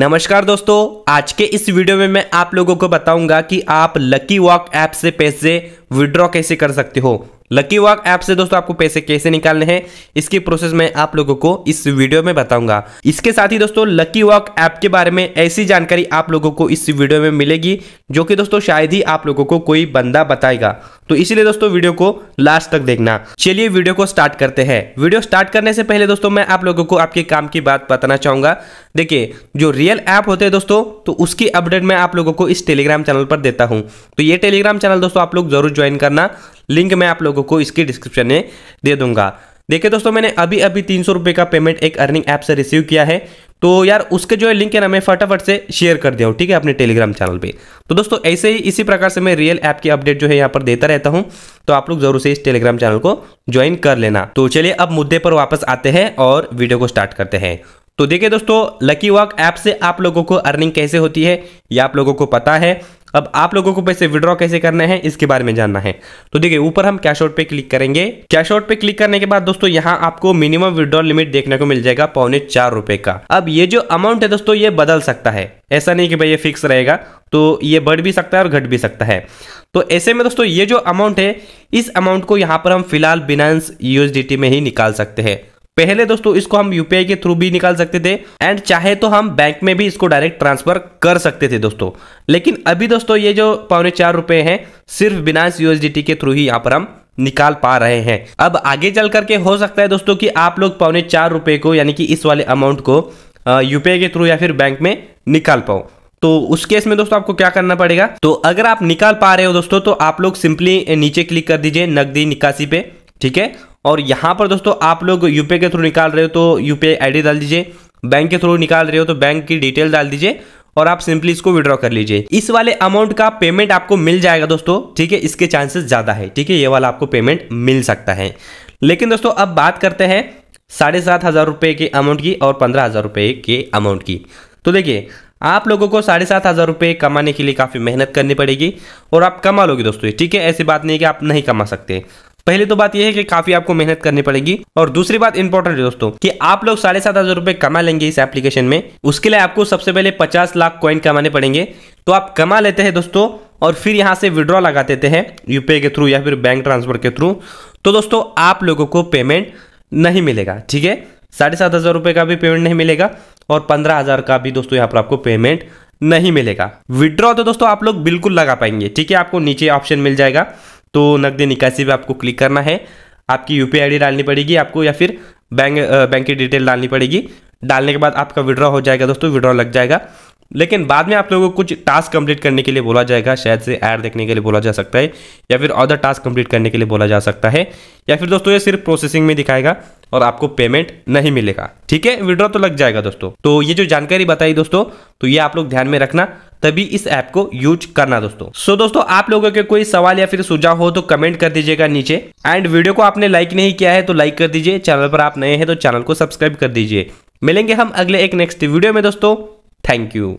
नमस्कार दोस्तों आज के इस वीडियो में मैं आप लोगों को बताऊंगा कि आप लकी वॉक ऐप से पैसे विड्रॉ कैसे कर सकते हो लकी वॉक ऐप से दोस्तों आपको पैसे कैसे निकालने हैं इसकी प्रोसेस मैं आप लोगों को इस वीडियो में बताऊंगा इसके साथ ही दोस्तों लकी वॉक ऐप के बारे में ऐसी जानकारी आप लोगों को इस वीडियो में मिलेगी जो कि दोस्तों शायद ही आप लोगों को कोई बंदा बताएगा तो इसीलिए दोस्तों वीडियो को लास्ट तक देखना चलिए वीडियो को स्टार्ट करते हैं वीडियो स्टार्ट करने से पहले दोस्तों मैं आप लोगों को आपके काम की बात बताना चाहूंगा देखिए जो रियल ऐप होते हैं दोस्तों तो उसकी अपडेट मैं आप लोगों को इस टेलीग्राम चैनल पर देता हूँ तो ये टेलीग्राम चैनल दोस्तों आप लोग जरूर ज्वाइन करना लिंक मैं आप लोगों को इसकी डिस्क्रिप्शन में दे दूंगा देखिए दोस्तों मैंने अभी अभी तीन सौ रुपये का पेमेंट एक अर्निंग ऐप से रिसीव किया है तो यार उसके जो है लिंक है ना मैं फटाफट से शेयर कर दिया हूँ ठीक है अपने टेलीग्राम चैनल पे तो दोस्तों ऐसे ही इसी प्रकार से मैं रियल ऐप की अपडेट जो है यहाँ पर देता रहता हूँ तो आप लोग जरूर से इस टेलीग्राम चैनल को ज्वाइन कर लेना तो चलिए अब मुद्दे पर वापस आते हैं और वीडियो को स्टार्ट करते हैं तो देखिए दोस्तों लकी वॉक ऐप से आप लोगों को अर्निंग कैसे होती है ये आप लोगों को पता है अब आप लोगों को पैसे विड्रॉ कैसे करने हैं इसके बारे में जानना है तो देखिए ऊपर हम कैश आउट पे क्लिक करेंगे कैश आउट पे क्लिक करने के बाद दोस्तों यहाँ आपको मिनिमम विड्रॉ लिमिट देखने को मिल जाएगा पौने चार रुपए का अब ये जो अमाउंट है दोस्तों ये बदल सकता है ऐसा नहीं कि भाई ये फिक्स रहेगा तो ये बढ़ भी सकता है और घट भी सकता है तो ऐसे में दोस्तों ये जो अमाउंट है इस अमाउंट को यहाँ पर हम फिलहाल बिनांस यूएसडीटी में ही निकाल सकते हैं पहले दोस्तों इसको हम यूपीआई के थ्रू भी निकाल सकते थे एंड चाहे तो हम बैंक में भी इसको डायरेक्ट ट्रांसफर कर सकते थे दोस्तों लेकिन अभी दोस्तों ये जो पौने चार रुपए है सिर्फ बिनास यूएसडीटी के थ्रू ही यहाँ पर हम निकाल पा रहे हैं अब आगे चल करके हो सकता है दोस्तों कि आप लोग पौने चार रुपए को यानी कि इस वाले अमाउंट को यूपीआई के थ्रू या फिर बैंक में निकाल पाओ तो उस केस में दोस्तों आपको क्या करना पड़ेगा तो अगर आप निकाल पा रहे हो दोस्तों तो आप लोग सिंपली नीचे क्लिक कर दीजिए नकदी निकासी पे ठीक है और यहाँ पर दोस्तों आप लोग यूपीआई के थ्रू निकाल रहे हो तो यूपीआई आईडी डाल दीजिए बैंक के थ्रू निकाल रहे हो तो बैंक की डिटेल डाल दीजिए और आप सिंपली इसको विड्रॉ कर लीजिए इस वाले अमाउंट का पेमेंट आपको मिल जाएगा दोस्तों ठीक है इसके चांसेस ज़्यादा है ठीक है ये वाला आपको पेमेंट मिल सकता है लेकिन दोस्तों अब बात करते हैं साढ़े सात हज़ार रुपए के अमाउंट की और पंद्रह हज़ार रुपए के अमाउंट की तो देखिए आप लोगों को साढ़े सात हज़ार रुपए कमाने के लिए काफ़ी मेहनत करनी पड़ेगी और आप कमा लोगे दोस्तों ठीक है ऐसी बात नहीं है कि आप नहीं कमा सकते पहले तो बात यह है कि काफी आपको मेहनत करनी पड़ेगी और दूसरी बात इंपॉर्टेंट है दोस्तों कि आप लोग साढ़े सात हजार रुपए कमा लेंगे इस एप्लीकेशन में उसके लिए आपको सबसे पहले पचास लाख कॉइन कमाने पड़ेंगे तो आप कमा लेते हैं दोस्तों और फिर यहाँ से विड्रॉ लगा देते हैं यूपीआई के थ्रू या फिर बैंक ट्रांसफर के थ्रू तो दोस्तों आप लोगों को पेमेंट नहीं मिलेगा ठीक है साढ़े सात हज़ार रुपए का भी पेमेंट नहीं मिलेगा और पंद्रह हज़ार का भी दोस्तों यहाँ पर आपको पेमेंट नहीं मिलेगा विड्रॉ तो दोस्तों आप लोग बिल्कुल लगा पाएंगे ठीक है आपको नीचे ऑप्शन मिल जाएगा तो नकदी निकासी पर आपको क्लिक करना है आपकी यू पी डालनी पड़ेगी आपको या फिर बैंक बैंक की डिटेल डालनी पड़ेगी डालने के बाद आपका विड्रॉ हो जाएगा दोस्तों विड्रॉ लग जाएगा लेकिन बाद में आप लोगों को कुछ टास्क कंप्लीट करने के लिए बोला जाएगा शायद से ऐड देखने के लिए बोला जा सकता है या फिर अदर टास्क कंप्लीट करने के लिए बोला जा सकता है या फिर दोस्तों ये सिर्फ प्रोसेसिंग में दिखाएगा और आपको पेमेंट नहीं मिलेगा ठीक है विड्रॉ तो लग जाएगा दोस्तों तो ये जो जानकारी बताई दोस्तों तो ये आप लोग ध्यान में रखना तभी इस ऐप को यूज करना दोस्तों सो so, दोस्तों आप लोगों के कोई सवाल या फिर सुझाव हो तो कमेंट कर दीजिएगा नीचे एंड वीडियो को आपने लाइक नहीं किया है तो लाइक कर दीजिए चैनल पर आप नए हैं तो चैनल को सब्सक्राइब कर दीजिए मिलेंगे हम अगले एक नेक्स्ट वीडियो में दोस्तों थैंक यू